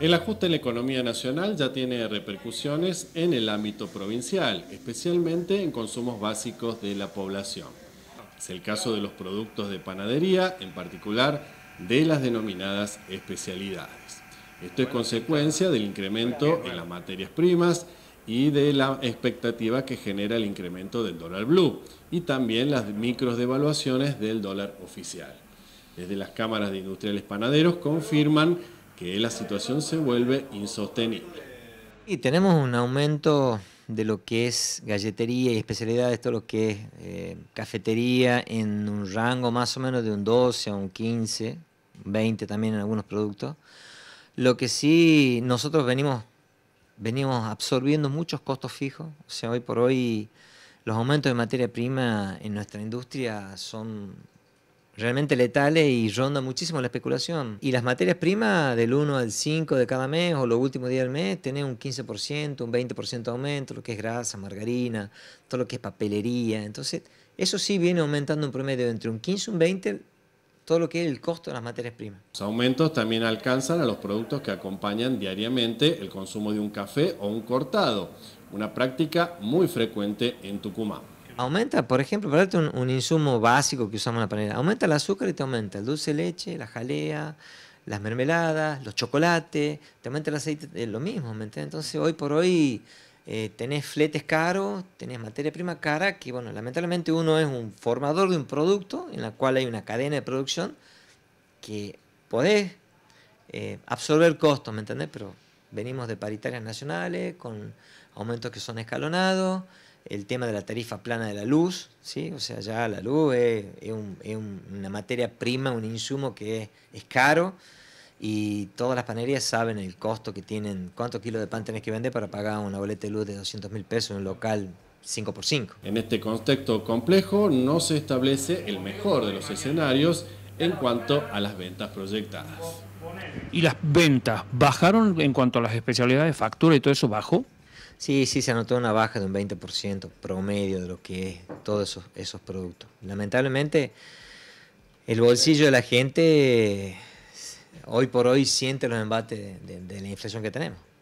El ajuste en la economía nacional ya tiene repercusiones en el ámbito provincial, especialmente en consumos básicos de la población. Es el caso de los productos de panadería, en particular de las denominadas especialidades. Esto es consecuencia del incremento en las materias primas y de la expectativa que genera el incremento del dólar blue y también las devaluaciones del dólar oficial. Desde las cámaras de industriales panaderos confirman que la situación se vuelve insostenible. Y tenemos un aumento de lo que es galletería y especialidades, todo lo que es eh, cafetería, en un rango más o menos de un 12 a un 15, 20 también en algunos productos. Lo que sí nosotros venimos, venimos absorbiendo muchos costos fijos, o sea, hoy por hoy los aumentos de materia prima en nuestra industria son realmente letales y ronda muchísimo la especulación. Y las materias primas del 1 al 5 de cada mes o los últimos días del mes tienen un 15%, un 20% de aumento, lo que es grasa, margarina, todo lo que es papelería. Entonces, eso sí viene aumentando en promedio entre un 15 y un 20 todo lo que es el costo de las materias primas. Los aumentos también alcanzan a los productos que acompañan diariamente el consumo de un café o un cortado, una práctica muy frecuente en Tucumán. Aumenta, por ejemplo, para un, insumo básico que usamos en la panera, aumenta el azúcar y te aumenta el dulce de leche, la jalea, las mermeladas, los chocolates, te aumenta el aceite, es eh, lo mismo, ¿me entiendes? Entonces hoy por hoy eh, tenés fletes caros, tenés materia prima cara, que bueno, lamentablemente uno es un formador de un producto en la cual hay una cadena de producción que podés eh, absorber costos, ¿me entendés? Pero venimos de paritarias nacionales, con aumentos que son escalonados el tema de la tarifa plana de la luz, ¿sí? o sea, ya la luz es, una materia prima, un insumo que es, caro y todas las panerías saben el costo que tienen, cuántos kilos de pan tenés que vender para pagar una boleta de luz de 200 mil pesos en un local 5x5. En este contexto complejo no se establece el mejor de los escenarios en cuanto a las ventas proyectadas. ¿Y las ventas bajaron en cuanto a las especialidades de factura y todo eso bajó? Sí, sí, se anotó una baja de un 20% promedio de lo que es todos esos, esos productos. Lamentablemente, el bolsillo de la gente hoy por hoy siente los embates de la inflación que tenemos.